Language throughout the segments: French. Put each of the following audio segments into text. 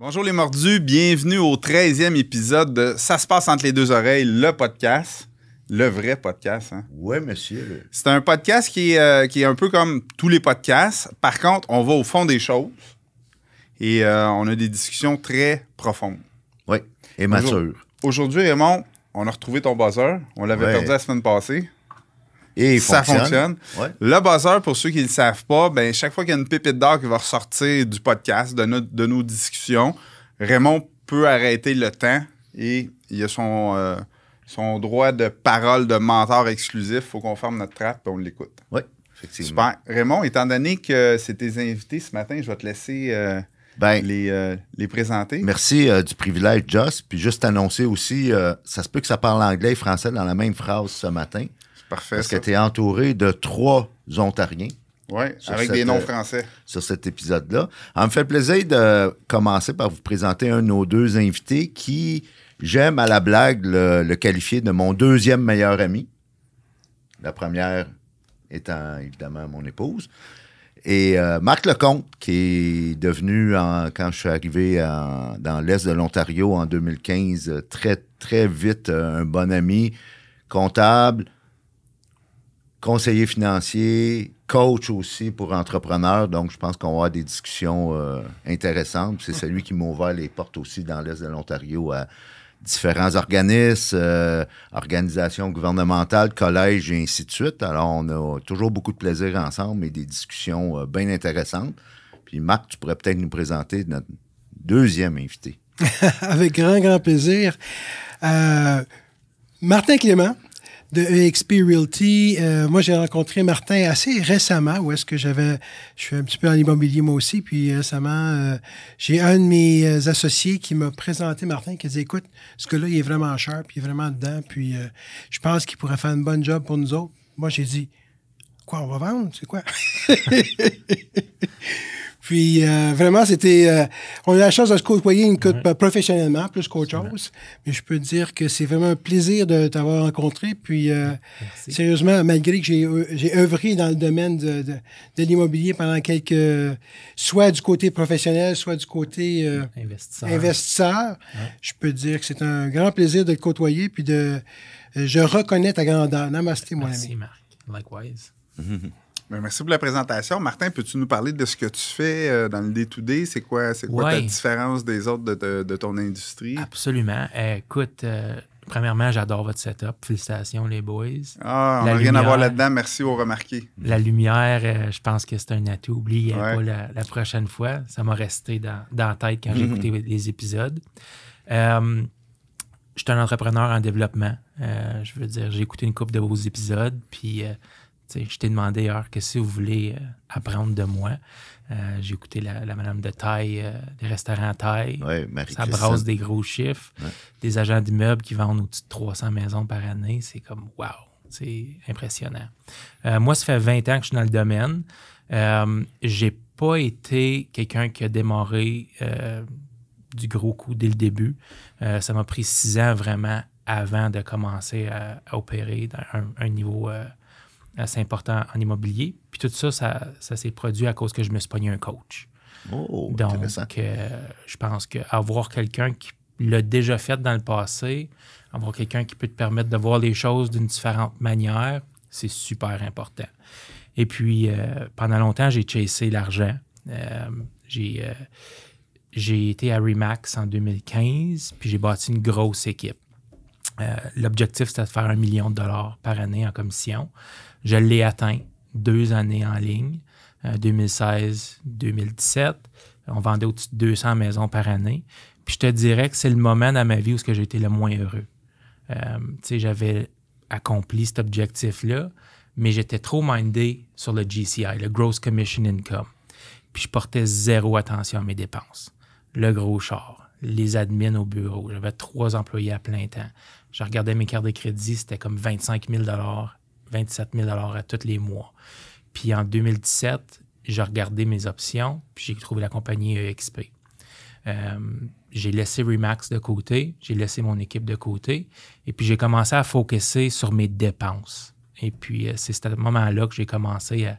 Bonjour les mordus, bienvenue au 13e épisode de Ça se passe entre les deux oreilles, le podcast. Le vrai podcast. Hein? Oui, monsieur. C'est un podcast euh, qui est, un peu comme tous les podcasts. Par contre, on va au fond des choses et euh, on a des discussions très profondes. Oui, et matures. Aujourd'hui, Raymond, on a retrouvé ton buzzer. On l'avait perdu la semaine passée. Et ça fonctionne. Le buzzer, pour ceux qui ne le savent pas, ben, chaque fois qu'il y a une pépite d'or qui va ressortir du podcast, de, nos discussions, Raymond peut arrêter le temps et il a son, euh, son droit de parole de mentor exclusif. Il faut qu'on ferme notre trappe et on l'écoute. Oui, effectivement. Super. Raymond, étant donné que c'est tes invités ce matin, je vais te laisser euh, ben, les, euh, les, présenter. Merci du privilège, Joss. Puis juste annoncer aussi, ça se peut que ça parle anglais et français dans la même phrase ce matin. Parfait. Parce que tu entouré de trois Ontariens. Oui, avec des noms euh, français. Sur cet épisode-là. Ça ah, me fait plaisir de commencer par vous présenter un de nos deux invités qui, j'aime à la blague le, qualifier de mon deuxième meilleur ami. La première étant évidemment mon épouse. Et euh, Marc Lecomte, qui est devenu, quand je suis arrivé dans l'Est de l'Ontario en 2015, euh, très, très vite un bon ami, comptable, conseiller financier, coach aussi pour entrepreneurs. Donc, je pense qu'on va avoir des discussions euh, intéressantes. C'est celui qui m'a ouvert les portes aussi dans l'Est de l'Ontario à différents organismes, euh, organisations gouvernementales, collèges et ainsi de suite. Alors, on a toujours beaucoup de plaisir ensemble et des discussions euh, bien intéressantes. Puis, Marc, tu pourrais peut-être nous présenter notre deuxième invité. Avec grand, grand plaisir. Martin Clément, de EXP Realty. Euh, moi, j'ai rencontré Martin assez récemment, où est-ce que j'avais, je suis un petit peu en immobilier moi aussi, puis euh, récemment, euh, j'ai un de mes associés qui m'a présenté Martin, qui a dit, écoute, ce que là, il est vraiment cher, puis il est vraiment dedans, puis je pense qu'il pourrait faire une bonne job pour nous autres. Moi, j'ai dit, quoi, on va vendre, c'est quoi? Puis euh, vraiment, c'était. Euh, on a la chance de se côtoyer une côte professionnellement, plus qu'autre chose. Mais je peux te dire que c'est vraiment un plaisir de t'avoir rencontré. Puis euh, sérieusement, malgré que j'ai œuvré dans le domaine de, l'immobilier pendant quelques. soit du côté professionnel, soit du côté investisseur, je peux dire que c'est un grand plaisir de te côtoyer. Puis de. Je reconnais ta grandeur. Namaste, mon ami. Merci, Marc. Likewise. Ben, merci pour la présentation. Martin, peux-tu nous parler de ce que tu fais euh, dans le D2D? C'est quoi, c'est ta différence des autres de, ton industrie? Absolument. Euh, écoute, euh, premièrement, j'adore votre setup. Félicitations, les boys. Ah, on n'a rien à voir là-dedans. Merci aux remarqués. La lumière, je pense que c'est un atout. Oublie pas la, la, prochaine fois. Ça m'a resté dans, dans, la tête quand j'ai mhm. écouté les épisodes. je suis un entrepreneur en développement. je veux dire, j'ai écouté une couple de vos épisodes, puis je t'ai demandé hier que si vous voulez euh, apprendre de moi, euh, j'ai écouté la, madame de taille, euh, des restaurants taille. ça brasse des gros chiffres. Des agents d'immeubles qui vendent au-dessus 300 maisons par année. C'est comme wow, c'est impressionnant. moi, ça fait 20 ans que je suis dans le domaine. Je n'ai pas été quelqu'un qui a démarré du gros coup dès le début. ça m'a pris six ans vraiment avant de commencer à, opérer dans un niveau assez important en immobilier. Puis tout ça, ça, s'est produit à cause que je me suis pogné un coach. Oh, Donc, euh, je pense que avoir quelqu'un qui l'a déjà fait dans le passé, avoir quelqu'un qui peut te permettre de voir les choses d'une différente manière, c'est super important. Et puis, euh, pendant longtemps, j'ai chassé l'argent. Euh, j'ai, j'ai été à Remax en 2015, puis j'ai bâti une grosse équipe. L'objectif, c'était de faire un million de dollars par année en commission. Je l'ai atteint deux années en ligne, 2016-2017. Euh, On vendait au-dessus de 200 maisons par année. Puis je te dirais que c'est le moment dans ma vie où j'ai été le moins heureux. Euh, sais, j'avais accompli cet objectif-là, mais j'étais trop mindé sur le GCI, le Gross Commission Income. Puis je portais zéro attention à mes dépenses. Le gros char, les admins au bureau. J'avais trois employés à plein temps. Je regardais mes cartes de crédit, c'était comme 25 000 27 000 à tous les mois. Puis en 2017, j'ai regardé mes options, puis j'ai trouvé la compagnie EXP. Euh, j'ai laissé Remax de côté, j'ai laissé mon équipe de côté, et puis j'ai commencé à focuser sur mes dépenses. Et puis, euh, c'est à ce moment-là que j'ai commencé à,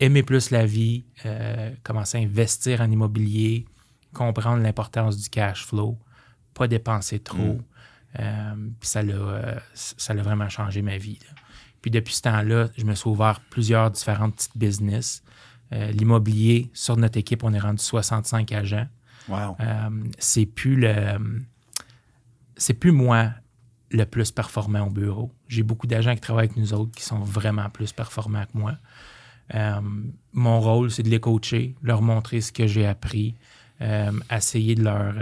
aimer plus la vie, euh, commencer à investir en immobilier, comprendre l'importance du cash flow, pas dépenser trop. Mm. puis ça l'a vraiment changé ma vie depuis ce temps-là, je me suis ouvert plusieurs différentes petites business. Euh, l'immobilier, sur notre équipe, on est rendu 65 agents. Wow. Euh, c'est plus C'est plus moi le plus performant au bureau. J'ai beaucoup d'agents qui travaillent avec nous autres qui sont vraiment plus performants que moi. Euh, mon rôle, c'est de les coacher, leur montrer ce que j'ai appris, euh, essayer de leur,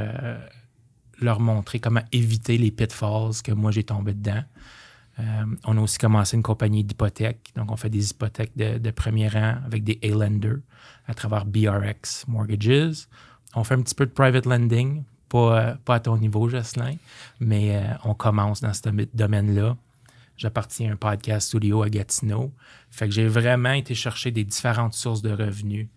leur montrer comment éviter les pitfalls que moi j'ai tombé dedans. Euh, on a aussi commencé une compagnie d'hypothèques. Donc, on fait des hypothèques de, premier rang avec des A-lenders à travers BRX Mortgages. On fait un petit peu de private lending, pas, à ton niveau, Jocelyn, mais euh, on commence dans ce domaine-là. J'appartiens à un podcast studio à Gatineau. Fait que j'ai vraiment été chercher des différentes sources de revenus.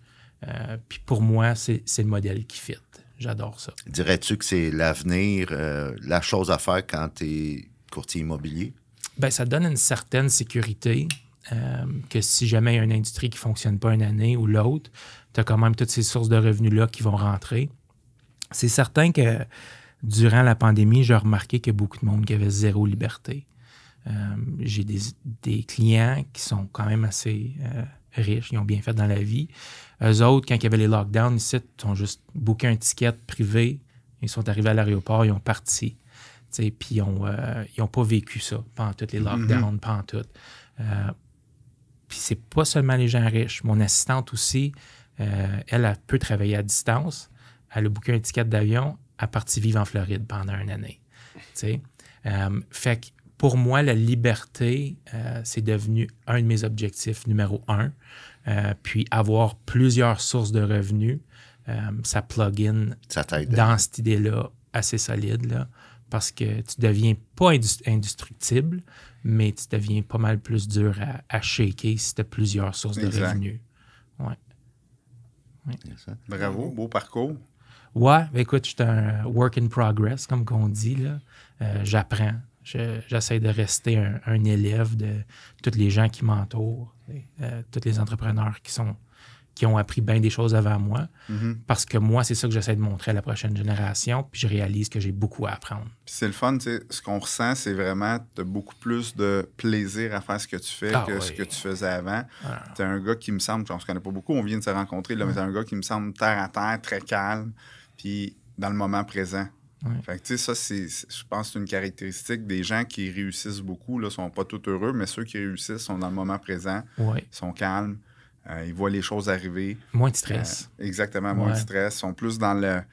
Euh, puis pour moi, c'est le modèle qui fit. J'adore ça. Dirais-tu que c'est l'avenir, la chose à faire quand tu es courtier immobilier? Ben, ça donne une certaine sécurité euh, que si jamais il y a une industrie qui ne fonctionne pas une année ou l'autre, tu as quand même toutes ces sources de revenus-là qui vont rentrer. C'est certain que durant la pandémie, j'ai remarqué qu'il y a beaucoup de monde qui avait zéro liberté. Euh, j'ai des, clients qui sont quand même assez euh, riches, ils ont bien fait dans la vie. Eux autres, quand il y avait les lockdowns ils ont juste booké un ticket privé, ils sont arrivés à l'aéroport, ils ont parti. Puis ils n'ont euh, pas vécu ça pendant toutes les mhm. lockdowns, tout. Euh, puis c'est pas seulement les gens riches. Mon assistante aussi, euh, elle, a pu travailler à distance. Elle a bouquin un ticket d'avion à partie vivre en Floride pendant une année. fait que pour moi, la liberté, c'est devenu un de mes objectifs numéro un. puis avoir plusieurs sources de revenus, ça plug in dans cette idée-là assez solide. Là parce que tu deviens pas indestructible, mais tu deviens pas mal plus dur à, shaker si tu as plusieurs sources de revenus. Ouais. Bravo, beau parcours. Ouais, ben écoute, je suis un work in progress, comme qu'on dit. là. Euh, j'apprends. J'essaie de rester un, élève de tous les gens qui m'entourent, toutes euh, tous les entrepreneurs qui sont qui ont appris bien des choses avant moi, mhm. parce que moi, c'est ça que j'essaie de montrer à la prochaine génération, puis je réalise que j'ai beaucoup à apprendre. c'est le fun, tu sais, ce qu'on ressent, c'est vraiment, de beaucoup plus de plaisir à faire ce que tu fais ah que ce que tu faisais avant. Ah. Tu es un gars qui me semble, on se connaît pas beaucoup, on vient de se rencontrer, là, mais tu un gars qui me semble terre à terre, très calme, puis dans le moment présent. Fait que, tu ça, je pense, c'est une caractéristique des gens qui réussissent beaucoup. ne sont pas tous heureux, mais ceux qui réussissent sont dans le moment présent, sont calmes, euh, ils voient les choses arriver. Moins de stress. Euh, exactement, moins de stress. Ils sont plus dans la,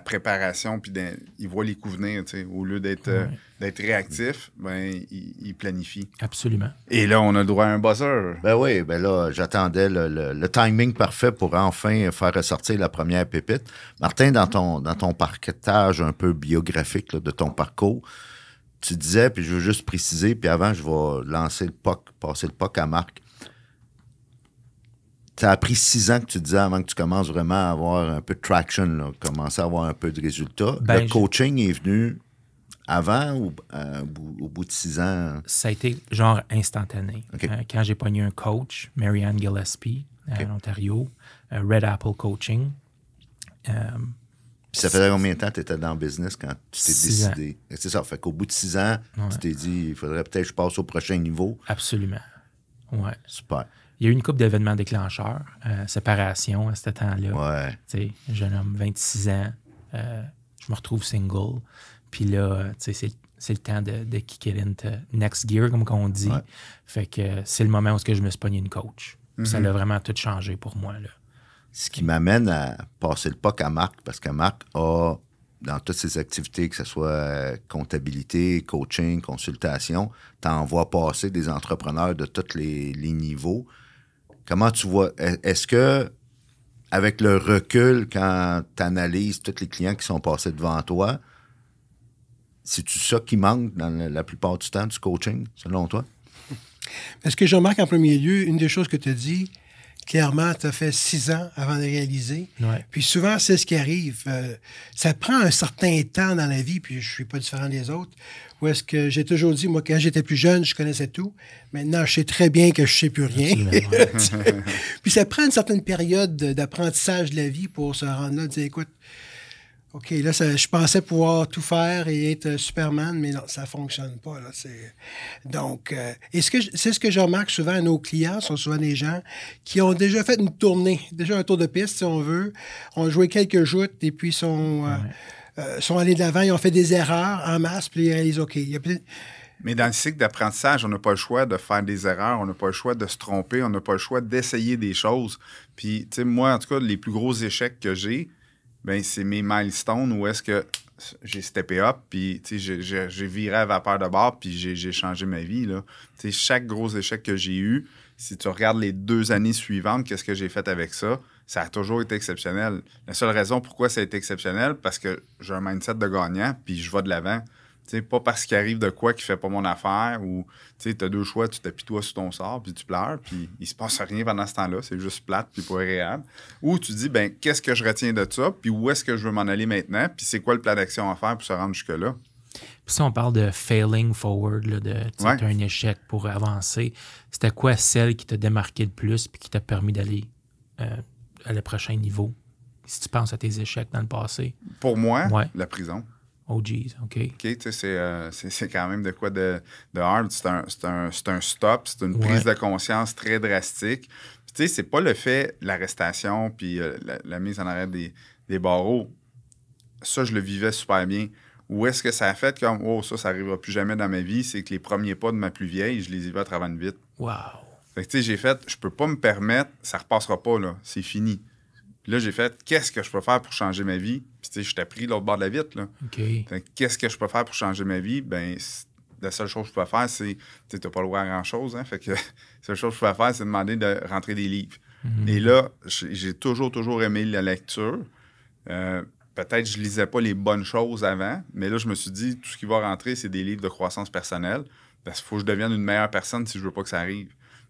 préparation, puis ils voient les coups venir. Au lieu d'être euh, réactifs, réactif, ben, ils, planifient. Absolument. Et là, on a droit à un buzzer. Ben oui, ben là, j'attendais le, timing parfait pour enfin faire ressortir la première pépite. Martin, dans ton, parquetage un peu biographique de ton parcours, tu disais, puis je veux juste préciser, puis avant, je vais lancer le POC, passer le POC à Marc ça a pris six ans que tu disais avant que tu commences vraiment à avoir un peu de traction, commencer à avoir un peu de résultats. le ben, coaching est venu avant ou euh, au bout de six ans? Ça a été genre instantané. Euh, quand j'ai pogné un coach, Marianne Gillespie, à euh, l'Ontario, Red Apple Coaching. ça faisait combien de temps tu étais dans le business quand tu t'es décidé? C'est ça, fait qu'au bout de six ans, tu t'es dit, il faudrait peut-être que je passe au prochain niveau. Absolument. Ouais. Super. Il y a eu une couple d'événements déclencheurs. Euh, séparation à hein, ce temps-là. Ouais. Jeune homme, 26 ans. Euh, je me retrouve single. Puis là, c'est, c'est le temps de, de kick it next gear, comme on dit. Fait que c'est le moment où je me suis pogné une coach. Ça mhm. l'a vraiment tout changé pour moi. Là. Ce qui m'amène à passer le POC à Marc, parce que Marc a, dans toutes ses activités, que ce soit euh, comptabilité, coaching, consultation, en vois passer des entrepreneurs de tous les, les niveaux. Comment tu vois? Est-ce que, avec le recul, quand tu analyses tous les clients qui sont passés devant toi, c'est-tu ça qui manque dans la plupart du temps du coaching, selon toi? Est-ce que je remarque en premier lieu, une des choses que tu as dit, clairement, tu as fait six ans avant de réaliser. Puis souvent, c'est ce qui arrive. Euh, ça prend un certain temps dans la vie, puis je ne suis pas différent des autres. Ou est-ce que j'ai toujours dit, moi, quand j'étais plus jeune, je connaissais tout. Maintenant, je sais très bien que je ne sais plus rien. puis ça prend une certaine période d'apprentissage de la vie pour se rendre là, dire, écoute, OK, là, je pensais pouvoir tout faire et être Superman, mais non, ça ne fonctionne pas. Donc, est euh, ce que c'est ce que je remarque souvent à nos clients, ce sont souvent des gens qui ont déjà fait une tournée, déjà un tour de piste, si on veut, ont joué quelques joutes et puis sont, euh, euh, sont allés de l'avant, ils ont fait des erreurs en masse, puis ils réalisent, OK, Mais dans le cycle d'apprentissage, on n'a pas le choix de faire des erreurs, on n'a pas le choix de se tromper, on n'a pas le choix d'essayer des choses. Puis, tu sais, moi, en tout cas, les plus gros échecs que j'ai, ben c'est mes milestones où est-ce que j'ai steppé up, puis j'ai viré à vapeur de bord, puis j'ai changé ma vie. Là. chaque gros échec que j'ai eu, si tu regardes les deux années suivantes, qu'est-ce que j'ai fait avec ça, ça a toujours été exceptionnel. La seule raison pourquoi ça a été exceptionnel, parce que j'ai un mindset de gagnant, puis je vais de l'avant pas parce qu'il arrive de quoi qui fait pas mon affaire ou tu as deux choix, tu t'apitoies sur ton sort, puis tu pleures, puis il se passe rien pendant ce temps-là, c'est juste plate, puis pas réel. Ou tu dis, ben qu'est-ce que je retiens de ça, puis où est-ce que je veux m'en aller maintenant, puis c'est quoi le plan d'action à faire pour se rendre jusque-là. Puis si on parle de failing forward, de un échec pour avancer. C'était quoi celle qui t'a démarqué le plus, puis qui t'a permis d'aller euh, à le prochain niveau, si tu penses à tes échecs dans le passé? Pour moi, la prison jeez, OK? OK, c'est, euh, sais, c'est, quand même de quoi de, de hard. C'est un, un, un, stop, c'est une prise de conscience très drastique. Tu sais, c'est pas le fait l'arrestation puis euh, la, mise en arrêt des, des, barreaux. Ça, je le vivais super bien. Où est-ce que ça a fait comme, oh, ça, ça arrivera plus jamais dans ma vie, c'est que les premiers pas de ma plus vieille, je les ai vus à travers une Wow! Fait que, tu sais, j'ai fait, je peux pas me permettre, ça repassera pas, là, c'est fini là, j'ai fait qu'est-ce que je peux faire pour changer ma vie? Puis tu sais, je t'ai pris l'autre bord de la vitre. Là. Qu'est-ce que je peux faire pour changer ma vie? Ben, la seule chose que je peux faire, c'est. Tu n'as pas le droit à grand-chose, hein. Fait que la seule chose que je peux faire, c'est demander de rentrer des livres. Mhm. Et là, j'ai toujours, toujours aimé la lecture. Euh, peut-être je lisais pas les bonnes choses avant, mais là, je me suis dit, tout ce qui va rentrer, c'est des livres de croissance personnelle. Parce qu'il faut que je devienne une meilleure personne si je veux pas que ça arrive.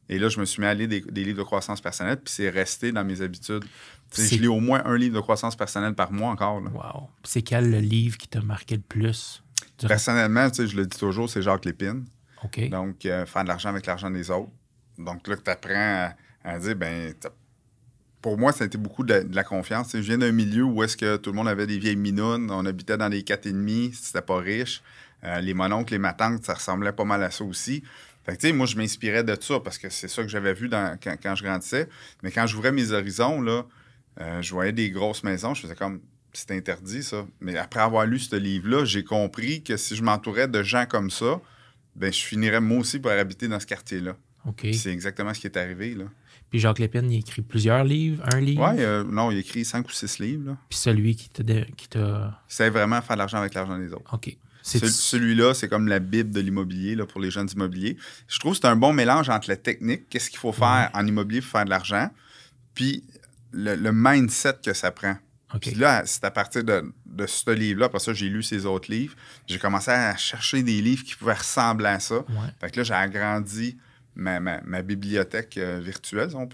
Et là, je me suis mis à lire des, des livres de croissance personnelle, puis c'est resté dans mes habitudes. Je lis au moins un livre de croissance personnelle par mois encore. Wow. C'est quel le livre qui t'a marqué le plus? Personnellement, je le dis toujours, c'est Jacques Lépine. OK. Donc, euh, faire de l'argent avec l'argent des autres. Donc là, que tu apprends à, dire, ben, pour moi, ça a été beaucoup de la, confiance. je viens d'un milieu où est-ce que tout le monde avait des vieilles minounes, on habitait dans des demi, c'était pas riche. Euh, les mononcles, les matantes, ça ressemblait pas mal à ça aussi. Fait que, moi, je m'inspirais de ça parce que c'est ça que j'avais vu quand, quand, je grandissais. Mais quand j'ouvrais mes horizons, là, euh, je voyais des grosses maisons, je faisais comme c'est interdit ça. Mais après avoir lu ce livre-là, j'ai compris que si je m'entourais de gens comme ça, ben je finirais moi aussi pour habiter dans ce quartier-là. Ok. C'est exactement ce qui est arrivé. Là. Puis Jacques Lépine, il écrit plusieurs livres, un livre. Oui, euh, non, il écrit cinq ou six livres. Là. Puis celui qui t'a. C'est vraiment faire de l'argent avec l'argent des autres. OK. Celui-là, c'est comme la Bible de l'immobilier pour les jeunes immobiliers. Je trouve que c'est un bon mélange entre la technique, qu'est-ce qu'il faut faire en immobilier pour faire de l'argent, puis le, mindset que ça prend. Puis là, c'est à partir de, ce livre-là, parce que j'ai lu ces autres livres. J'ai commencé à chercher des livres qui pouvaient ressembler à ça. Fait que là, j'ai agrandi ma, bibliothèque euh, virtuelle, si mhm.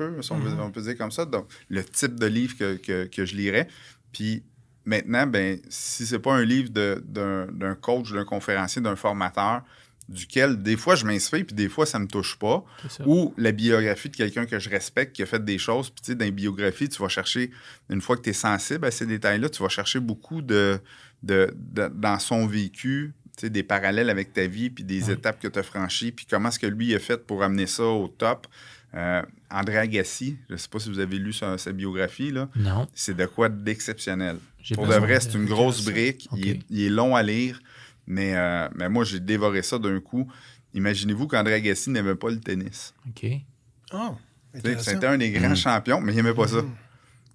on peut, dire comme ça. Donc, le type de livre que, je lirais. Puis maintenant, ben, si n'est pas un livre d'un coach, d'un conférencier, d'un formateur, duquel des fois je m'inspire, puis des fois ça me touche pas. Ou la biographie de quelqu'un que je respecte, qui a fait des choses. Puis tu sais, dans les biographies, tu vas chercher, une fois que tu es sensible à ces détails-là, tu vas chercher beaucoup de, dans son vécu, tu des parallèles avec ta vie, puis des étapes que tu as franchies, puis comment est-ce que lui a fait pour amener ça au top. Euh, André Agassi, je ne sais pas si vous avez lu sa, biographie, là. Non. C'est de quoi d'exceptionnel. Pour de vrai, c'est une grosse brique. il est long à lire. Euh, mais, moi, j'ai dévoré ça d'un coup. Imaginez-vous qu'André Agassi n'aimait pas le tennis. OK. Oh, C'était un des grands mm. champions, mais il n'aimait pas ça. Mm.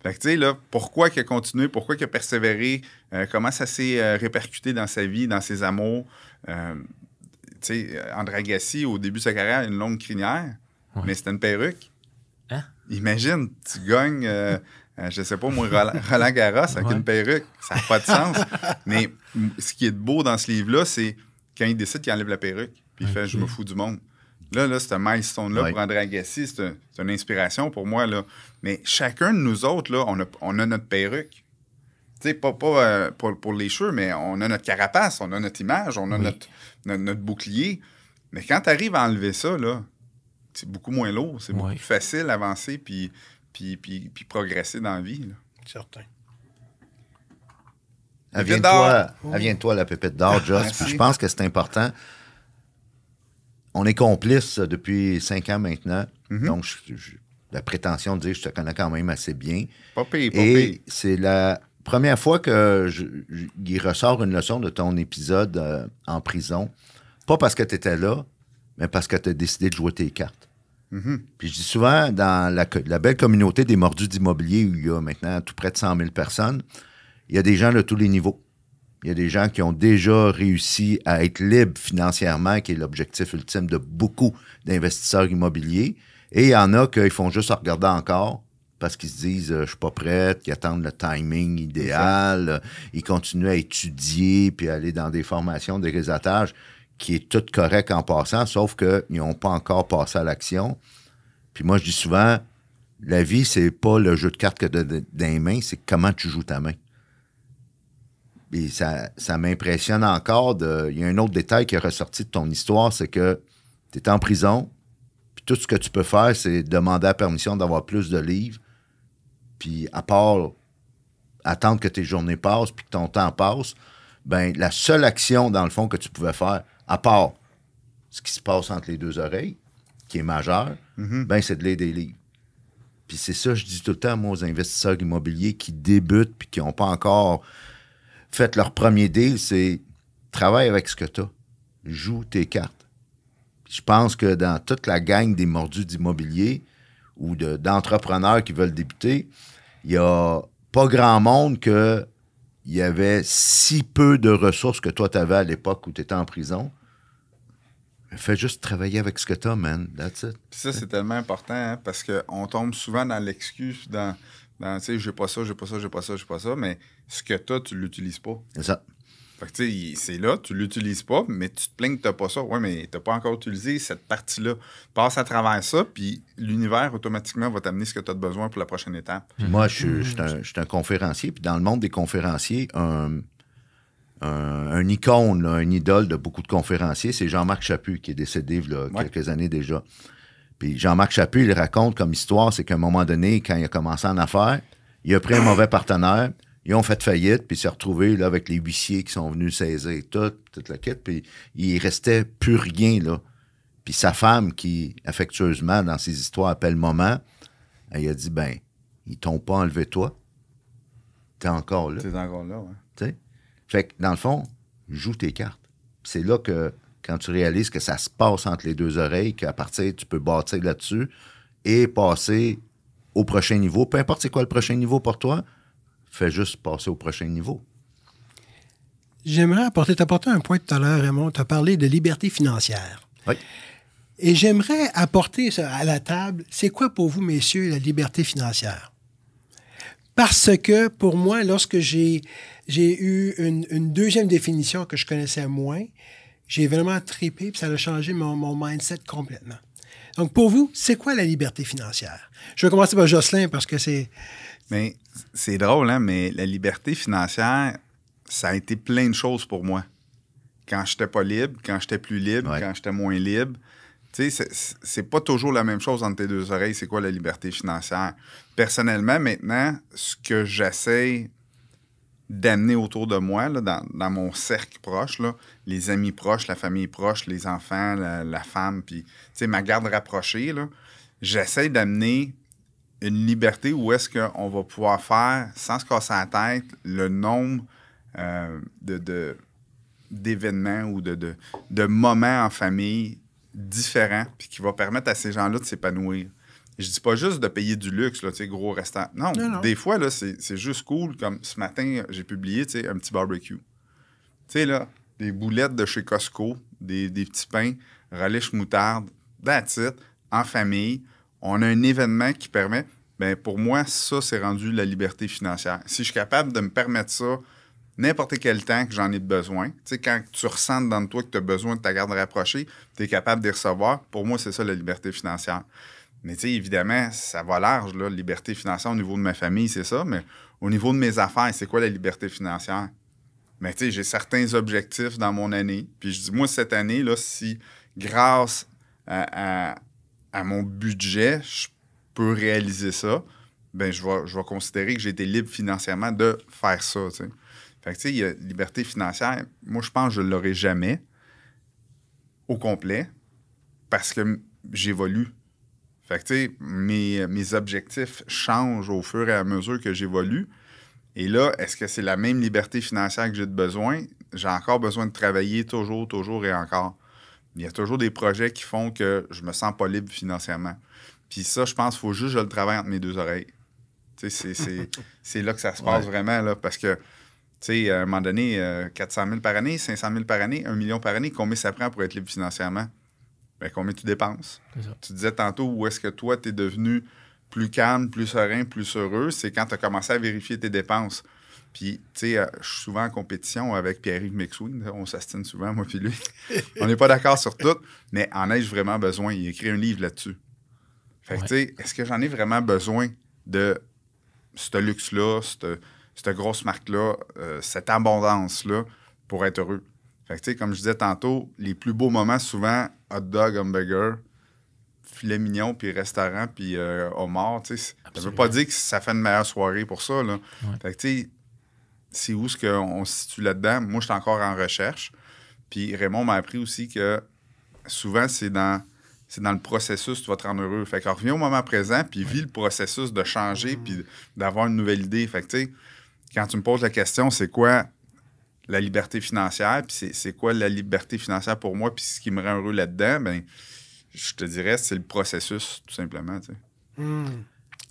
Fait que, tu sais, là, pourquoi qu'il a continué, pourquoi qu'il a persévéré, euh, comment ça s'est euh, répercuté dans sa vie, dans ses amours. tu sais, André Agassi, au début de sa carrière, une longue crinière, mais c'était une perruque. Hein? Imagine, tu gagnes Je euh, je sais pas, moi, Roland, Garros avec une perruque, ça n'a pas de sens. Mais ce qui est beau dans ce livre-là, c'est quand il décide qu'il enlève la perruque, puis il fait Je me fous du monde. Là, là, un milestone-là pour André Agassi, c'est une inspiration pour moi. Là. Mais chacun de nous autres, là, on, a, on a notre perruque. Tu sais, pas, euh, pour, les cheveux, mais on a notre carapace, on a notre image, on a notre, notre, bouclier. Mais quand tu arrives à enlever ça, là, c'est beaucoup moins lourd, c'est beaucoup plus facile d'avancer. Puis puis, progresser dans la vie. Là. Certain. Elle vient, toi, de toi, la pépite d'or, ah, Joss. je pense que c'est important. On est complices depuis cinq ans maintenant. Mhm. Donc, la prétention de dire je te connais quand même assez bien. Et c'est la première fois que ressort une leçon de ton épisode euh, en prison. Pas parce que tu étais là, mais parce que tu as décidé de jouer tes cartes. Puis je dis souvent, dans la, belle communauté des mordus d'immobilier, où il y a maintenant tout près de 100 000 personnes, il y a des gens de tous les niveaux. Il y a des gens qui ont déjà réussi à être libres financièrement, qui est l'objectif ultime de beaucoup d'investisseurs immobiliers. Et il y en a qui font juste regarder encore parce qu'ils se disent euh, je ne suis pas prête, qu'ils attendent le timing idéal, euh, ils continuent à étudier puis aller dans des formations, des réseautages qui est tout correct en passant, sauf qu'ils n'ont pas encore passé à l'action. Puis moi, je dis souvent, la vie, c'est pas le jeu de cartes que tu as dans mains, c'est comment tu joues ta main. Et ça, m'impressionne encore. De, il y a un autre détail qui est ressorti de ton histoire, c'est que tu es en prison, puis tout ce que tu peux faire, c'est demander la permission d'avoir plus de livres, puis à part attendre que tes journées passent, puis que ton temps passe, ben la seule action, dans le fond, que tu pouvais faire, à part ce qui se passe entre les deux oreilles, qui est majeur, bien, mhm. ben c'est de les Puis c'est ça, je dis tout le temps, moi, aux investisseurs immobiliers qui débutent puis qui n'ont pas encore fait leur premier deal, c'est travaille avec ce que tu as. Joue tes cartes. je pense que dans toute la gang des mordus d'immobilier ou d'entrepreneurs qui veulent débuter, il n'y a pas grand monde que il y avait si peu de ressources que toi, tu avais à l'époque où tu étais en prison Fais juste travailler avec ce que t'as, man. That's it. ça, c'est tellement important hein, parce qu'on tombe souvent dans l'excuse, dans, tu sais, j'ai pas ça, j'ai pas ça, j'ai pas ça, j'ai pas ça, mais ce que t'as, tu l'utilises pas. C'est ça. Fait que tu sais, c'est là, tu l'utilises pas, mais tu te plains que t'as pas ça. Ouais, mais t'as pas encore utilisé cette partie-là. Passe à travers ça, puis l'univers automatiquement va t'amener ce que tu as besoin pour la prochaine étape. Moi, je suis un, conférencier, puis dans le monde des conférenciers, un. Euh, un, icône, un idole de beaucoup de conférenciers, c'est Jean-Marc Chaput, qui est décédé il y a quelques années déjà. Puis Jean-Marc Chaput, il raconte comme histoire, c'est qu'à un moment donné, quand il a commencé en affaires, il a pris un mauvais partenaire, ils ont fait faillite, puis il s'est retrouvé là, avec les huissiers qui sont venus saisir tout, toute la quête, puis il restait plus rien. là. Puis sa femme, qui affectueusement, dans ses histoires, appelle moment, elle a dit, ben, ils t'ont pas enlevé toi, t'es encore là. T'es encore là, ouais. Fait que, dans le fond, joue tes cartes. C'est là que, quand tu réalises que ça se passe entre les deux oreilles, qu'à partir, tu peux bâtir là-dessus et passer au prochain niveau. Peu importe c'est quoi le prochain niveau pour toi, fais juste passer au prochain niveau. J'aimerais apporter, apporté un point tout à l'heure, Raymond. Tu as parlé de liberté financière. Oui. Et j'aimerais apporter ça à la table. C'est quoi pour vous, messieurs, la liberté financière? Parce que pour moi, lorsque j'ai j'ai eu une, deuxième définition que je connaissais moins. J'ai vraiment tripé, puis ça a changé mon, mindset complètement. Donc, pour vous, c'est quoi la liberté financière? Je vais commencer par Jocelyn parce que c'est. Mais c'est drôle, hein, mais la liberté financière, ça a été plein de choses pour moi. Quand j'étais pas libre, quand j'étais plus libre, quand j'étais moins libre. Tu sais, c'est pas toujours la même chose entre tes deux oreilles, c'est quoi la liberté financière. Personnellement, maintenant, ce que j'essaie d'amener autour de moi, dans, mon cercle proche, les amis proches, la famille proche, les enfants, la, femme, puis ma garde rapprochée, j'essaie d'amener une liberté où est-ce qu'on va pouvoir faire, sans se casser la tête, le nombre euh, de, d'événements ou de, de, de, moments en famille différents, puis qui va permettre à ces gens-là de s'épanouir je dis pas juste de payer du luxe, gros restaurant. Non, des fois, là, c'est juste cool. Comme ce matin, j'ai publié un petit barbecue. Tu sais, là, des boulettes de chez Costco, des, petits pains, relish moutarde, that's it, en famille. On a un événement qui permet. Bien, pour moi, ça, c'est rendu la liberté financière. Si je suis capable de me permettre ça n'importe quel temps que j'en ai besoin, tu sais, quand tu ressens dans toi que tu as besoin de ta garde rapprochée, tu es capable de recevoir. Pour moi, c'est ça la liberté financière. Mais tu sais, évidemment, ça va large, là, liberté financière au niveau de ma famille, c'est ça, mais au niveau de mes affaires, c'est quoi la liberté financière? Mais tu sais, j'ai certains objectifs dans mon année. Puis je dis, moi, cette année, là, si grâce à, mon budget, je peux réaliser ça, ben je vais, considérer que j'ai été libre financièrement de faire ça. sais. Fait que tu sais, liberté financière. Moi, je pense que je ne l'aurai jamais au complet parce que j'évolue fait que, tu sais, mes, objectifs changent au fur et à mesure que j'évolue. Et là, est-ce que c'est la même liberté financière que j'ai de besoin? J'ai encore besoin de travailler toujours, toujours et encore. Il y a toujours des projets qui font que je me sens pas libre financièrement. Puis ça, je pense qu'il faut juste que je le travaille entre mes deux oreilles. Tu sais, C'est là que ça se passe vraiment, là, parce que, tu sais, à un moment donné, 400 euh, 000 par année, 500 000 par année, 1 million par année, combien ça prend pour être libre financièrement? Ben, combien tu dépenses. Tu disais tantôt où est-ce que toi, tu es devenu plus calme, plus serein, plus heureux, c'est quand tu as commencé à vérifier tes dépenses. Puis, tu sais, euh, je suis souvent en compétition avec Pierre-Yves Mixwin. On s'astine souvent, moi puis lui. on n'est pas d'accord sur tout, mais en ai-je vraiment besoin? Il écrit un livre là-dessus. Fait que, tu sais, est-ce que j'en ai vraiment besoin de ce luxe-là, cette, grosse marque-là, euh, cette abondance-là pour être heureux? Fait comme je disais tantôt, les plus beaux moments, souvent, hot dog, hamburger, filet mignon, puis restaurant, puis euh, homard, tu sais. Ça veut pas dire que ça fait une meilleure soirée pour ça, là. Fait tu sais, c'est où ce qu'on se situe là-dedans. Moi, je suis encore en recherche. Puis Raymond m'a appris aussi que souvent, c'est dans, c'est dans le processus tu vas te rendre heureux. Fait que reviens au moment présent, puis vis le processus de changer, puis d'avoir une nouvelle idée. Fait quand tu me poses la question, c'est quoi la liberté financière, puis c'est quoi la liberté financière pour moi, puis ce qui me rend heureux là-dedans, ben, je te dirais, c'est le processus, tout simplement. Hmm.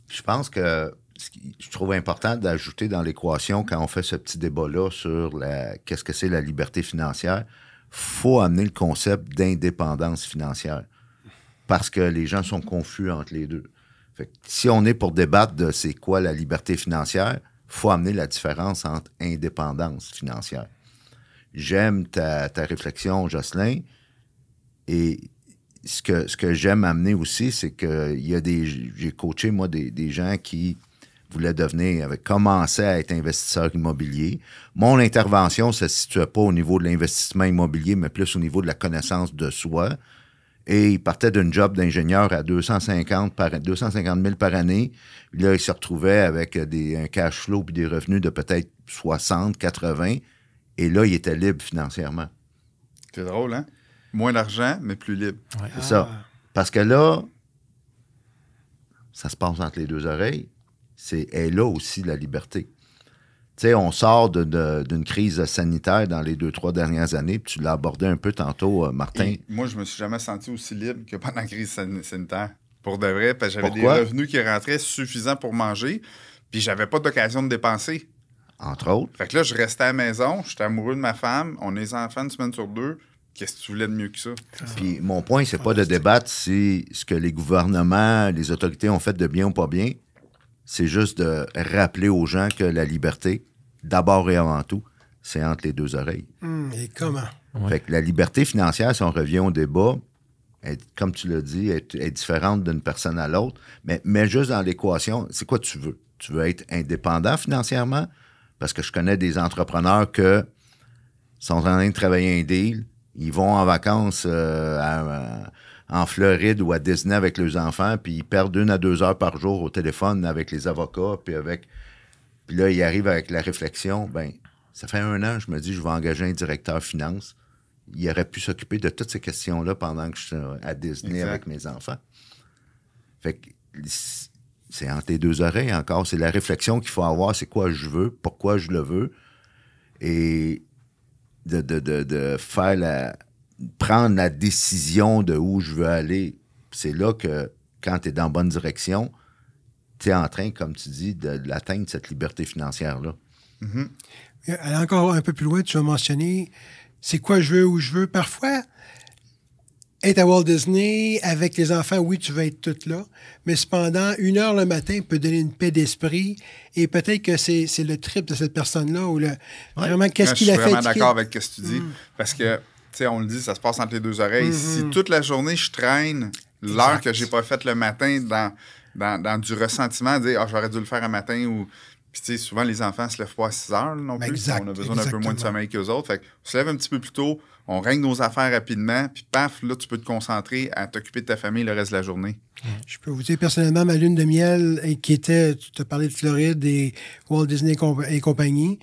Je pense que ce que je trouve important d'ajouter dans l'équation quand on fait ce petit débat-là sur qu'est-ce que c'est la liberté financière, faut amener le concept d'indépendance financière parce que les gens sont confus entre les deux. si on est pour débattre de c'est quoi la liberté financière, faut amener la différence entre indépendance financière. J'aime ta, réflexion, Jocelyn, et ce que, ce j'aime amener aussi, c'est que y a des, j'ai coaché, moi, des, gens qui voulaient devenir, avaient commencé à être investisseurs immobiliers. Mon intervention ne se situe pas au niveau de l'investissement immobilier, mais plus au niveau de la connaissance de soi et il partait d'un job d'ingénieur à 250, par, 000 par année. là, il se retrouvait avec des, un cash flow puis des revenus de peut-être 60, 80. Et là, il était libre financièrement. C'est drôle, hein? Moins d'argent, mais plus libre. C'est ça. Ah. Parce que là, ça se passe entre les deux oreilles. C'est, elle a aussi la liberté. Tu sais, on sort d'une crise sanitaire dans les deux, trois dernières années, puis tu l'as abordé un peu tantôt, euh, Martin. moi, je me suis jamais senti aussi libre que pendant la crise sanitaire, pour de vrai, parce que j'avais des revenus qui rentraient suffisants pour manger, puis j'avais pas d'occasion de dépenser. Entre autres. Fait que là, je restais à la maison, j'étais amoureux de ma femme, on est enfants une semaine sur deux, Qu'est-ce que tu voulais de mieux que ça? Puis mon point, c'est pas de débattre si ce que les gouvernements, les autorités ont fait de bien ou pas bien c'est juste de rappeler aux gens que la liberté, d'abord et avant tout, c'est entre les deux oreilles. Hmm. et comment? la liberté financière, si on revient au débat, comme tu l'as dit, est, différente d'une personne à l'autre, mais, mais juste dans l'équation, c'est quoi tu veux? Tu veux être indépendant financièrement? Parce que je connais des entrepreneurs qui sont en train de travailler un deal, ils vont en vacances euh, à euh, en Floride ou à Disney avec leurs enfants, puis ils perdent une à deux heures par jour au téléphone avec les avocats, puis avec. Puis là, ils arrivent avec la réflexion, ben ça fait un an, je me dis, je vais engager un directeur finance. Il aurait pu s'occuper de toutes ces questions-là pendant que je suis à Disney avec mes enfants. Fait que c'est entre tes deux oreilles encore. C'est la réflexion qu'il faut avoir, c'est quoi je veux, pourquoi je le veux. Et de, de, de, de faire la, prendre la décision de où je veux aller. C'est là que, quand tu es dans la bonne direction, tu es en train, comme tu dis, de, l'atteindre, cette liberté financière-là. Mm encore un peu plus loin, tu as mentionné c'est quoi je veux, où je veux. Parfois, être à Walt Disney avec les enfants, oui, tu vas être tout là, mais cependant, une heure le matin peut donner une paix d'esprit et peut-être que c'est le trip de cette personne-là ou le, vraiment qu'est-ce qu'il a fait. Je suis vraiment d'accord avec ce que tu dis mm. parce que on le dit, ça se passe entre les deux oreilles. Si mm-hmm. toute la journée, je traîne l'heure que j'ai pas faite le matin dans, dans, du ressentiment, dire oh, j'aurais dû le faire un matin ou. souvent, les enfants se lèvent pas à 6 heures non plus. on a besoin d'un peu moins de sommeil qu'eux autres. Fait on se lève un petit peu plus tôt, on règne nos affaires rapidement, puis paf, là, tu peux te concentrer à t'occuper de ta famille le reste de la journée. Je peux vous dire personnellement, ma lune de miel, euh, qui était, tu te parlais de Floride et Walt Disney et compagnie,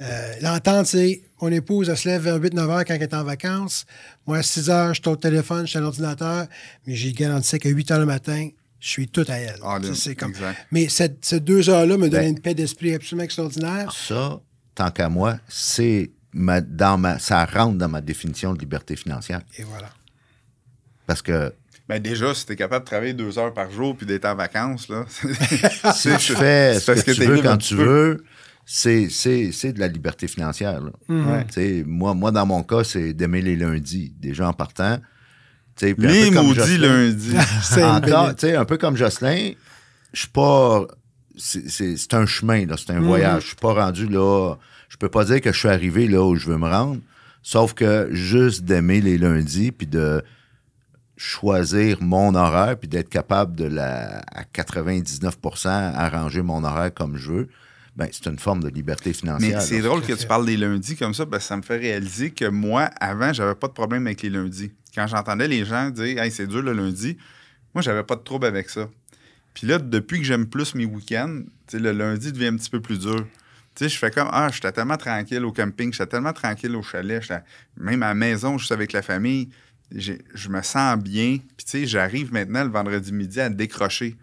euh, l'entente, c'est mon épouse, elle se lève vers 8-9 heures quand elle est en vacances. Moi, à 6 heures, je suis au téléphone, je suis à l'ordinateur, mais j'ai garanti qu'à 8 heures le matin, je suis tout à elle. Ah, c'est comme... Mais cette, ces deux heures-là me donnent ben une paix d'esprit absolument extraordinaire. Ça, tant qu'à moi, c'est ça rentre dans ma définition de liberté financière. Et voilà. Parce que ben déjà, si capable de travailler deux heures par jour puis d'être en vacances, là. si fais ce que, tu veux quand tu veux, c'est, de la liberté financière. Mhm. Moi, moi, dans mon cas, c'est d'aimer les lundis. Déjà en partant. les maudits lundis. un peu comme Jocelyn, je suis pas. C'est, un chemin, c'est un mhm. voyage. Je suis pas rendu là. Je peux pas dire que je suis arrivé là où je veux me rendre. Sauf que juste d'aimer les lundis, puis de choisir mon horaire, puis d'être capable de la, à 99 arranger mon horaire comme je veux, ben, c'est une forme de liberté financière. Mais c'est drôle que tu parles des lundis comme ça, parce que ça me fait réaliser que moi, avant, j'avais pas de problème avec les lundis. Quand j'entendais les gens dire Hey, c'est dur le lundi, moi, j'avais pas de trouble avec ça. Puis là, depuis que j'aime plus mes week-ends, le lundi devient un petit peu plus dur. Tu je fais comme, ah, j'étais tellement tranquille au camping, j'étais tellement tranquille au chalet, même à la maison, suis avec la famille, je me sens bien. Puis tu sais, j'arrive maintenant le vendredi midi à décrocher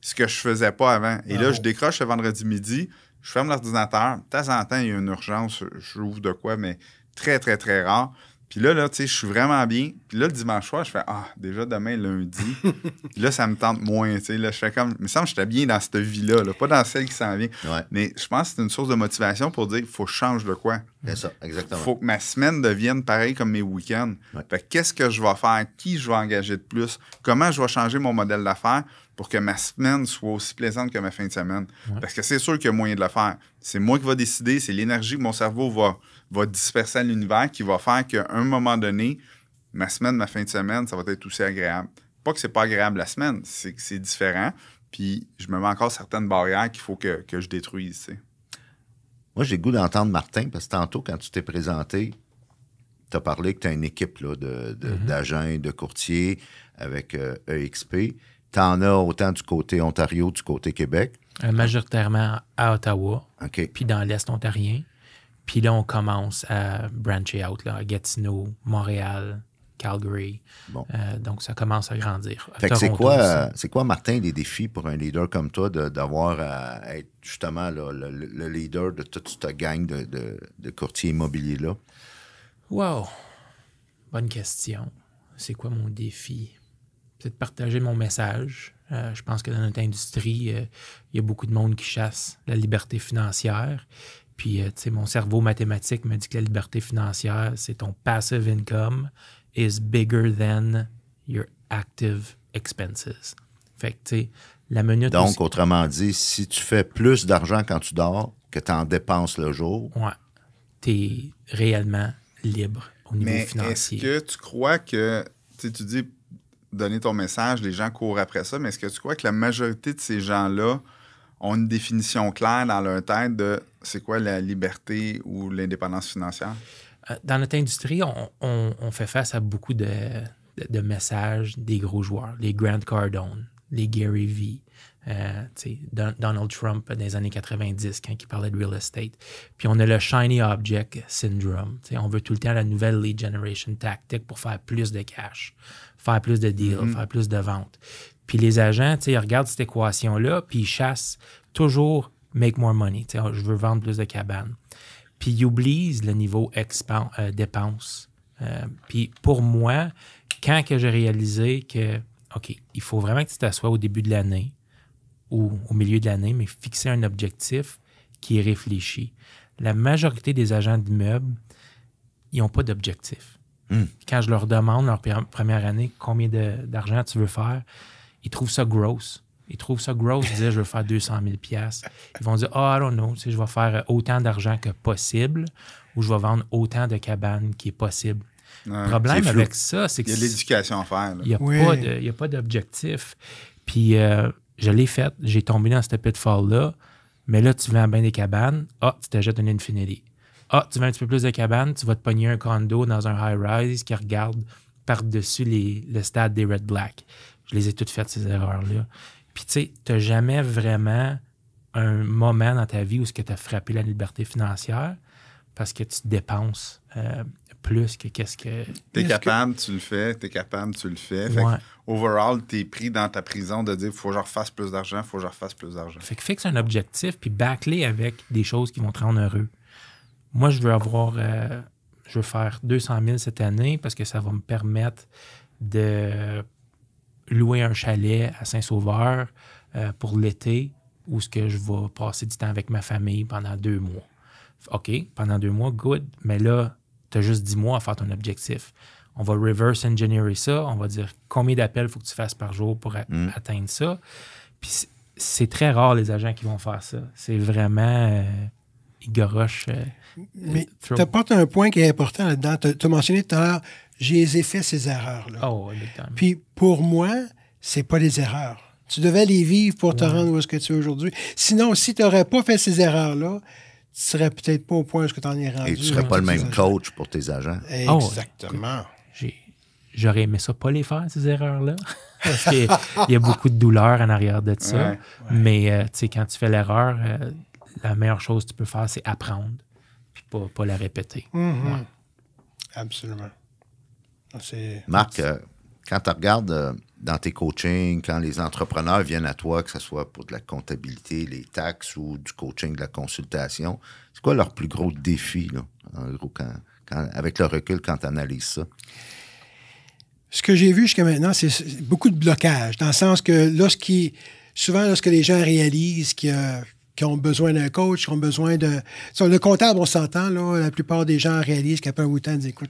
ce que je faisais pas avant. Et là, je décroche le vendredi midi, je ferme l'ordinateur. De temps en temps, il y a une urgence, j'ouvre de quoi, mais très, très, très rare. Puis là, là, tu sais, je suis vraiment bien. Puis là, le dimanche soir, je fais Ah, déjà demain, lundi. puis là, ça me tente moins. Tu sais, là, je fais comme. Il me semble que j'étais bien dans cette vie-là, pas dans celle qui s'en vient. Mais je pense que c'est une source de motivation pour dire faut que je change de quoi. C'est exactement. faut que ma semaine devienne pareille comme mes week-ends. qu'est-ce que je vais faire Qui je vais engager de plus Comment je vais changer mon modèle d'affaires pour que ma semaine soit aussi plaisante que ma fin de semaine. Parce que c'est sûr qu'il y a moyen de le faire. C'est moi qui va décider, c'est l'énergie que mon cerveau va, va disperser à l'univers qui va faire qu'à un moment donné, ma semaine, ma fin de semaine, ça va être aussi agréable. Pas que c'est pas agréable la semaine, c'est que c'est différent. Puis je me mets encore certaines barrières qu'il faut que, je détruise. Moi, j'ai goût d'entendre Martin, parce que tantôt, quand tu t'es présenté, tu as parlé que tu as une équipe mm-hmm. d'agents de, de courtiers avec EXP. Euh, e T'en as autant du côté Ontario, du côté Québec. Euh, majoritairement à Ottawa. Ok. Puis dans l'Est ontarien. Puis là, on commence à brancher out, là, à Gatineau, Montréal, Calgary. Bon. Euh, donc, ça commence à grandir. c'est quoi, euh, c'est quoi, Martin, des défis pour un leader comme toi d'avoir à être justement le, leader de toute cette gang de, de courtiers immobiliers-là? Wow! Bonne question. C'est quoi mon défi? c'est de partager mon message. Euh, je pense que dans notre industrie, euh, il y a beaucoup de monde qui chasse la liberté financière. Puis, euh, tu sais, mon cerveau mathématique me dit que la liberté financière, c'est ton passive income is bigger than your active expenses. Fait que, tu la minute. Donc, autrement dit, si tu fais plus d'argent quand tu dors que tu en dépenses le jour. Ouais. Tu es réellement libre au niveau financier. Est-ce que tu crois que, tu dis donner ton message, les gens courent après ça, mais est-ce que tu crois que la majorité de ces gens-là ont une définition claire dans leur tête de c'est quoi la liberté ou l'indépendance financière? Euh, dans notre industrie, on, fait face à beaucoup de, messages des gros joueurs, les Grant Cardone, les Gary Vee, euh, Donald Trump dans les années 90 quand il parlait de real estate. Puis on a le shiny object syndrome. on veut tout le temps la nouvelle lead generation tactique pour faire plus de cash faire plus de deals, mm-hmm. faire plus de ventes. Puis les agents, ils regardent cette équation-là, puis ils chassent toujours make more money. je veux vendre plus de cabanes. Puis ils oublient le niveau euh, dépense. dépenses. Euh, puis pour moi, quand que j'ai réalisé que, OK, il faut vraiment que tu t'assoies au début de l'année ou au milieu de l'année, mais fixer un objectif qui est réfléchi. La majorité des agents d'immeubles, ils n'ont pas d'objectif. Hmm. Quand je leur demande, leur première année, combien d'argent tu veux faire, ils trouvent ça gross. Ils trouvent ça gross Ils dire je veux faire 200 000 pièces. Ils vont dire oh, I don't know, je vais faire autant d'argent que possible ou je vais vendre autant de cabanes qui est possible. le problème avec ça, c'est que. Il y a l'éducation à faire. Il n'y a, pas d'objectif. Puis euh, je l'ai fait, j'ai tombé dans cette pitfall-là. Mais là, tu vends bien des cabanes. Ah, tu t'achètes une Infinity. Ah, tu veux un petit peu plus de cabane, tu vas te pogner un condo dans un high-rise qui regarde par-dessus le stade des Red Black. Je les ai toutes faites, ces erreurs-là. Puis, tu sais, tu jamais vraiment un moment dans ta vie où ce que tu as frappé la liberté financière parce que tu dépenses euh, plus que qu'est-ce que. T'es capable, tu le fais, t'es capable, tu le fais. Fait que, overall, t'es pris dans ta prison de dire faut que je refasse plus d'argent, faut que je refasse plus d'argent. Fait que fixe un objectif puis bâcler avec des choses qui vont te rendre heureux moi, je veux avoir, euh, je veux faire 200 000 cette année parce que ça va me permettre de louer un chalet à Saint-Sauveur euh, pour l'été où ce que je vais passer du temps avec ma famille pendant deux mois. OK, pendant deux mois, good, mais là, tu as juste dix mois à faire ton objectif. On va reverse engineer ça, on va dire combien d'appels il faut que tu fasses par jour pour mm. atteindre ça. Puis c'est très rare les agents qui vont faire ça. C'est vraiment. Euh, mais tu apportes un point qui est important là-dedans. Tu as mentionné tout à l'heure, j'ai fait ces erreurs-là. Ah Puis pour moi, c'est pas des erreurs. Tu devais les vivre pour te rendre où est-ce que tu es aujourd'hui. Sinon, si tu n'aurais pas fait ces erreurs-là, tu serais peut-être pas au point où tu en es rendu. Et tu serais hein, pas le même coach pour tes agents. Ah Exactement. J'aurais aimé ça pas les faire, ces erreurs-là. Parce qu'il y, a beaucoup de douleur en arrière de ça. Mais euh, quand tu fais l'erreur, euh, la meilleure chose que tu peux faire, c'est apprendre pas, la répéter. Mm-hmm. Absolument. Ah, Marc, euh, quand tu regardes euh, dans tes coachings, quand les entrepreneurs viennent à toi, que ce soit pour de la comptabilité, les taxes ou du coaching, de la consultation, c'est quoi leur plus gros défi, là, avec le recul, quand tu analyses ça? Ce que j'ai vu jusqu'à maintenant, c'est beaucoup de blocage, dans le sens que lorsqu'ils, souvent lorsque les gens réalisent qu'il y a qui ont besoin d'un coach, qui ont besoin de. Sur le comptable, on s'entend, là. La plupart des gens réalisent qu'après un bout de temps, ils disent écoute,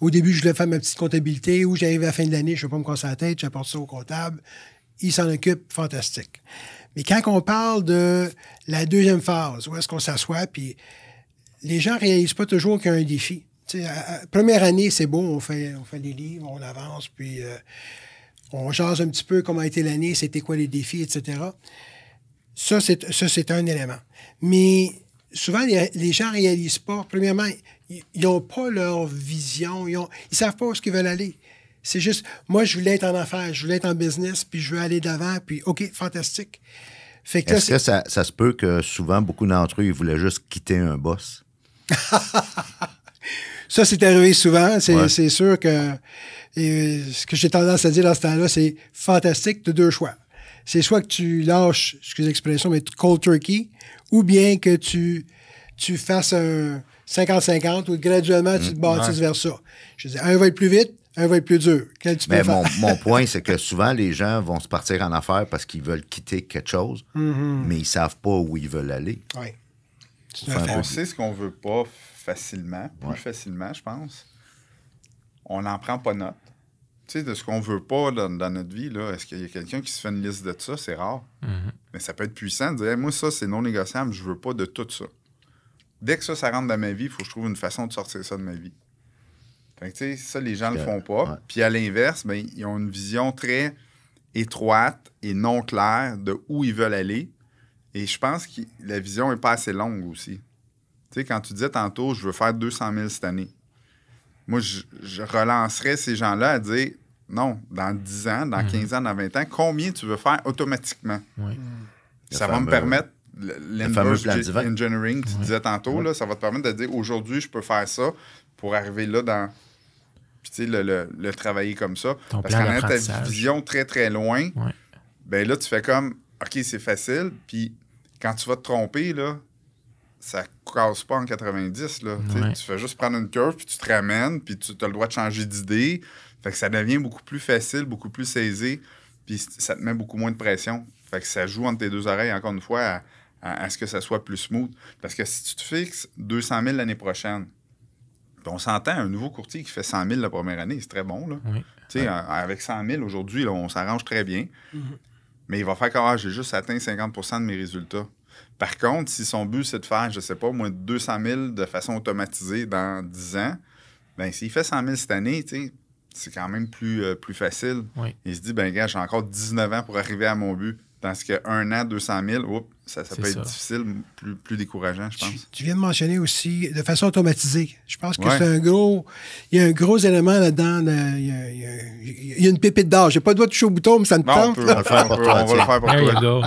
au début, je voulais faire ma petite comptabilité ou j'arrive à la fin de l'année, je ne veux pas me casser la tête, j'apporte ça au comptable. Il s'en occupe, fantastique. Mais quand on parle de la deuxième phase, où est-ce qu'on s'assoit, puis les gens ne réalisent pas toujours qu'il y a un défi. première année, c'est beau, on fait, on des livres, on avance, puis euh, on jase un petit peu comment a été l'année, c'était quoi les défis, etc. Ça, c'est, ça, c'est un élément. Mais souvent, les, gens ne réalisent pas. Premièrement, ils n'ont pas leur vision. Ils ne savent pas où ils veulent aller. C'est juste, moi, je voulais être en affaires, je voulais être en business, puis je veux aller d'avant, puis OK, fantastique. Est-ce que ça, se peut que souvent, beaucoup d'entre eux, ils voulaient juste quitter un boss? ça, c'est arrivé souvent. C'est, sûr que ce que j'ai tendance à dire dans ce temps-là, c'est fantastique, de deux choix c'est soit que tu lâches, excusez l'expression, mais cold turkey, ou bien que tu, tu fasses un 50-50 ou graduellement tu te mm, bâtisses vers ça. Je veux dire, un va être plus vite, un va être plus dur. tu Mais Mon, point, c'est que souvent, les gens vont se partir en affaires parce qu'ils veulent quitter quelque chose, mm-hmm. mais ils savent pas où ils veulent aller. Oui. on sait ce qu'on veut pas facilement, plus facilement, je pense. On n'en prend pas note tu sais, de ce qu'on veut pas dans, notre vie, là, est-ce qu'il y a quelqu'un qui se fait une liste de ça? C'est rare. Mm-hmm. Mais ça peut être puissant de dire, moi, ça, c'est non négociable, je veux pas de tout ça. Dès que ça, ça rentre dans ma vie, il faut que je trouve une façon de sortir ça de ma vie. tu sais, ça, les gens le font pas. Puis à l'inverse, ben, ils ont une vision très étroite et non claire de où ils veulent aller. Et je pense que la vision est pas assez longue aussi. Tu sais, quand tu disais tantôt, je veux faire 200 000 cette année moi, je, relancerais ces gens-là à dire non, dans 10 ans, dans 15 mhm. ans, dans 20 ans, combien tu veux faire automatiquement? Mm. Ça va me permettre, l'inverse tu disais tantôt, là, ça va te permettre de dire aujourd'hui, je peux faire ça pour arriver là dans. tu sais, le, travailler comme ça. Parce qu'en ayant ta vision très, très loin, ben là, tu fais comme OK, c'est facile. Puis quand tu vas te tromper, là, ça casse pas en 90. Tu fais juste prendre une curve, puis tu te ramènes, puis tu as le droit de changer d'idée. Fait que ça devient beaucoup plus facile, beaucoup plus saisi, puis ça te met beaucoup moins de pression. Fait que ça joue entre tes deux oreilles, encore une fois, à, ce que ça soit plus smooth. Parce que si tu te fixes 200 000 l'année prochaine, on s'entend, un nouveau courtier qui fait 100 000 la première année, c'est très bon. Avec 100 000 aujourd'hui, on s'arrange très bien. Mm-hmm. Mais il va faire que ah, j'ai juste atteint 50 de mes résultats. Par contre, si son but, c'est de faire, je ne sais pas, moins de 200 000 de façon automatisée dans 10 ans, ben s'il fait 100 000 cette année, c'est quand même plus, euh, plus facile. Il se dit, ben gars, j'ai encore 19 ans pour arriver à mon but. Dans ce que un an, 200 000, oups, ça, peut être difficile, plus, plus, décourageant, je pense. Tu, viens de mentionner aussi de façon automatisée. Je pense que c'est un gros. Il y a un gros élément là-dedans. il, y a une pépite d'or. J'ai pas le droit de toucher au bouton, mais ça ne tente. On, va le faire pour toi. on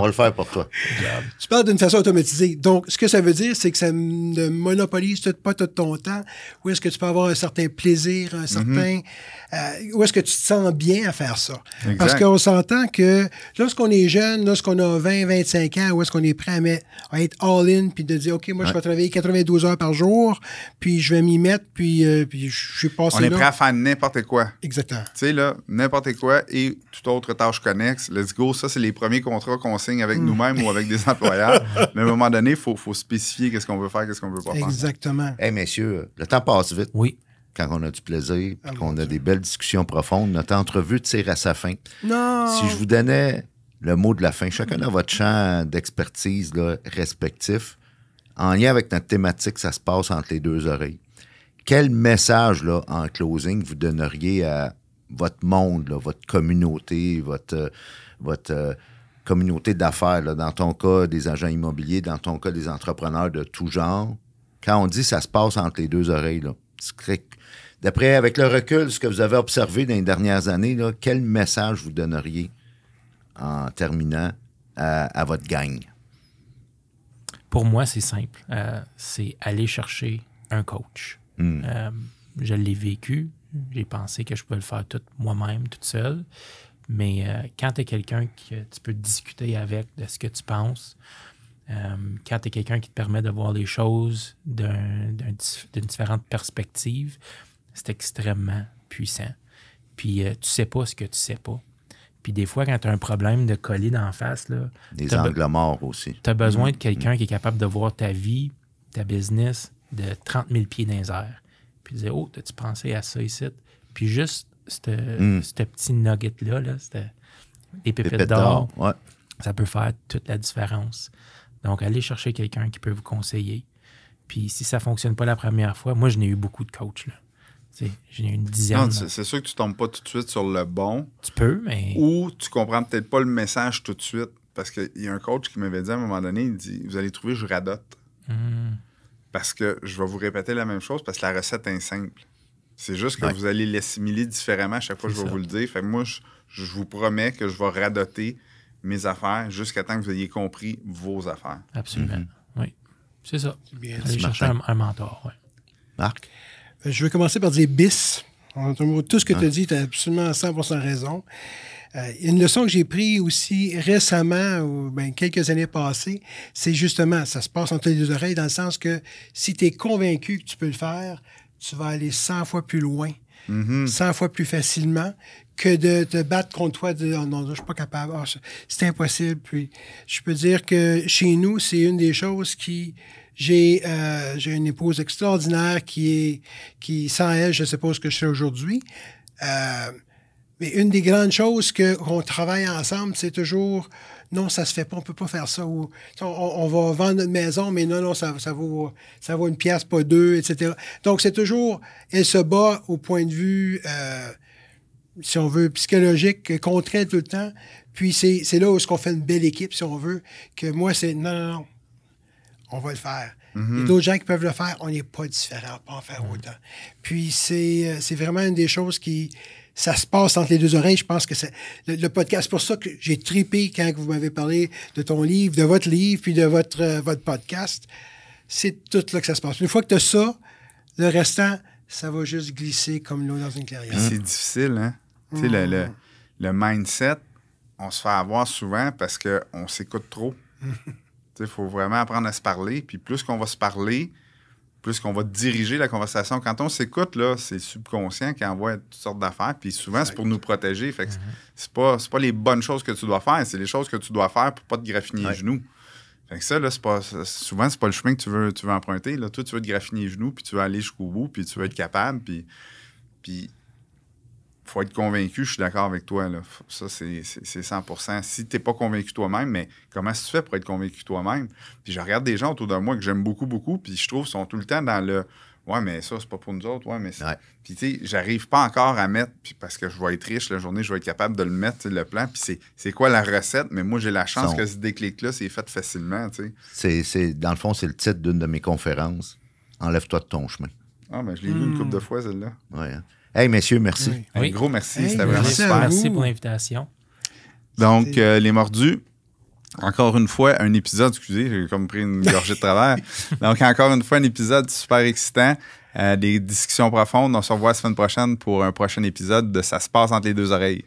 va le faire pour toi. Tu parles d'une façon automatisée. Donc, ce que ça veut dire, c'est que ça ne monopolise pas tout ton temps. Où est-ce que tu peux avoir un certain plaisir, un mm-hmm. certain. Euh, où est-ce que tu te sens bien à faire ça? Parce qu'on s'entend que lorsqu'on est jeune, lorsqu'on a 20, 25 ans, où est-ce qu'on est prêt à, être all-in, puis de dire, OK, moi, je vais travailler 92 heures par jour, puis je vais m'y mettre, puis, euh, puis je suis passé On est prêt à faire n'importe quoi. Exactement. Tu sais, là, n'importe quoi et toute autre tâche connexe. Let's go, ça, c'est les premiers contrats qu'on signe avec mm. nous-mêmes ou avec des employeurs. Mais à un moment donné, il faut, faut spécifier qu'est-ce qu'on veut faire, qu'est-ce qu'on veut pas faire. Exactement. Eh, messieurs, le temps passe vite. Oui quand on a du plaisir, ah puis qu'on a des belles discussions profondes. Notre entrevue tire à sa fin. Non. Si je vous donnais le mot de la fin. Chacun a votre champ d'expertise respectif. En lien avec notre thématique, ça se passe entre les deux oreilles. Quel message, là, en closing, vous donneriez à votre monde, votre communauté, votre, euh, euh, communauté d'affaires, dans ton cas, des agents immobiliers, dans ton cas, des entrepreneurs de tout genre? Quand on dit ça se passe entre les deux oreilles, d'après, avec le recul, ce que vous avez observé dans les dernières années, quel message vous donneriez en terminant à, votre gang? Pour moi, c'est simple. Euh, c'est aller chercher un coach. Hmm. Euh, je l'ai vécu. J'ai pensé que je pouvais le faire tout moi-même, toute seule. Mais euh, quand tu es quelqu'un que tu peux discuter avec de ce que tu penses, quand tu es quelqu'un qui te permet de voir les choses d'une différente perspective, c'est extrêmement puissant. Puis tu sais pas ce que tu sais pas. Puis des fois, quand tu as un problème de colis d'en face, là, des aussi. Tu as besoin de mm. quelqu'un mm. qui est capable de voir ta vie, ta business de 30 000 pieds dans les airs. Puis tu dire Oh, as-tu pensé à ça ici Puis juste ce mm. petit nugget-là, là, les pépites, d'or, ça peut faire toute la différence. Donc, allez chercher quelqu'un qui peut vous conseiller. Puis si ça ne fonctionne pas la première fois, moi, je n'ai eu beaucoup de coachs. Là. J'ai une dizaine. c'est sûr que tu tombes pas tout de suite sur le bon. Tu peux, mais. Ou tu comprends peut-être pas le message tout de suite. Parce qu'il y a un coach qui m'avait dit à un moment donné il dit, Vous allez trouver, je radote. Hmm. Parce que je vais vous répéter la même chose parce que la recette est simple. C'est juste que vous allez l'assimiler différemment à chaque fois que je vais vous le dire. Fait que moi, je, vous promets que je vais radoter mes affaires jusqu'à temps que vous ayez compris vos affaires. Absolument. Mhm. Oui. C'est ça. Allez chercher un, mentor. Marc? Euh, je vais commencer par dire bis. Tout ce que tu as dit, tu as absolument 100% raison. Euh, une leçon que j'ai prise aussi récemment, ou ben, quelques années passées, c'est justement, ça se passe entre les oreilles, dans le sens que si tu es convaincu que tu peux le faire, tu vas aller 100 fois plus loin, 100 mm-hmm. fois plus facilement que de te battre contre toi, de oh non, je suis pas capable, oh, c'est impossible. Puis je peux dire que chez nous, c'est une des choses qui euh, j'ai une épouse extraordinaire qui est qui sans elle, je ne sais pas ce que je fais aujourd'hui. Euh, mais une des grandes choses qu'on travaille ensemble, c'est toujours non, ça se fait pas, on peut pas faire ça. on, va vendre notre maison, mais non, non, ça, ça, vaut, ça une pièce, pas deux, etc. Donc, c'est toujours, elle se bat au point de vue, euh, si on veut, psychologique, contraint tout le temps. Puis, c'est là où est-ce qu'on fait une belle équipe, si on veut, que moi, c'est non, non, non, on va le faire. Il y a mhm. d'autres gens qui peuvent le faire, on n'est pas différent, on en faire autant. Puis euh, c'est vraiment une des choses qui. Ça se passe entre les deux oreilles. Je pense que c'est le, podcast. pour ça que j'ai tripé quand vous m'avez parlé de ton livre, de votre livre, puis de votre, euh, votre podcast. C'est tout là que ça se passe. Une fois que tu as ça, le restant, ça va juste glisser comme l'eau dans une clairière. c'est difficile, hein? Tu sais, le, le, mhm. le mindset, on se fait avoir souvent parce qu'on s'écoute trop. Il faut vraiment apprendre à se parler. Puis plus qu'on va se parler, plus qu'on va diriger la conversation. Quand on s'écoute, là, c'est le subconscient qui envoie toutes sortes d'affaires. Puis souvent, c'est pour nous protéger. Fait que mhm. c'est pas, pas les bonnes choses que tu dois faire, c'est les choses que tu dois faire pour pas te graffiner les genoux. Fait que ça, là, c'est pas, souvent, c'est pas le chemin que tu veux, tu veux emprunter. Là. Toi, tu veux te graffiner les genoux, puis tu veux aller jusqu'au bout, puis tu veux être capable. puis faut être convaincu, je suis d'accord avec toi. Ça, c'est 100 Si tu n'es pas convaincu toi-même, mais comment tu fais pour être convaincu toi-même? Puis je regarde des gens autour de moi que j'aime beaucoup, beaucoup, puis je trouve qu'ils sont tout le temps dans le Ouais, mais ça, c'est pas pour nous autres. Ouais, mais Puis tu sais, j'arrive pas encore à mettre, puis parce que je vais être riche la journée, je vais être capable de le mettre, le plan. Puis c'est quoi la recette? Mais moi, j'ai la chance que ce déclic-là, c'est fait facilement. C'est Dans le fond, c'est le titre d'une de mes conférences. Enlève-toi de ton chemin. Ah, mais ben, je l'ai lu une couple de fois, celle-là. Ouais. Hein. Hey, messieurs, merci. Un gros merci. C'était vraiment super. Merci pour l'invitation. Donc, euh, Les Mordus, encore une fois, un épisode, excusez, j'ai comme pris une gorgée de travers. Donc, encore une fois, un épisode super excitant. Euh, des discussions profondes. On se revoit la semaine prochaine pour un prochain épisode de Ça se passe entre les deux oreilles.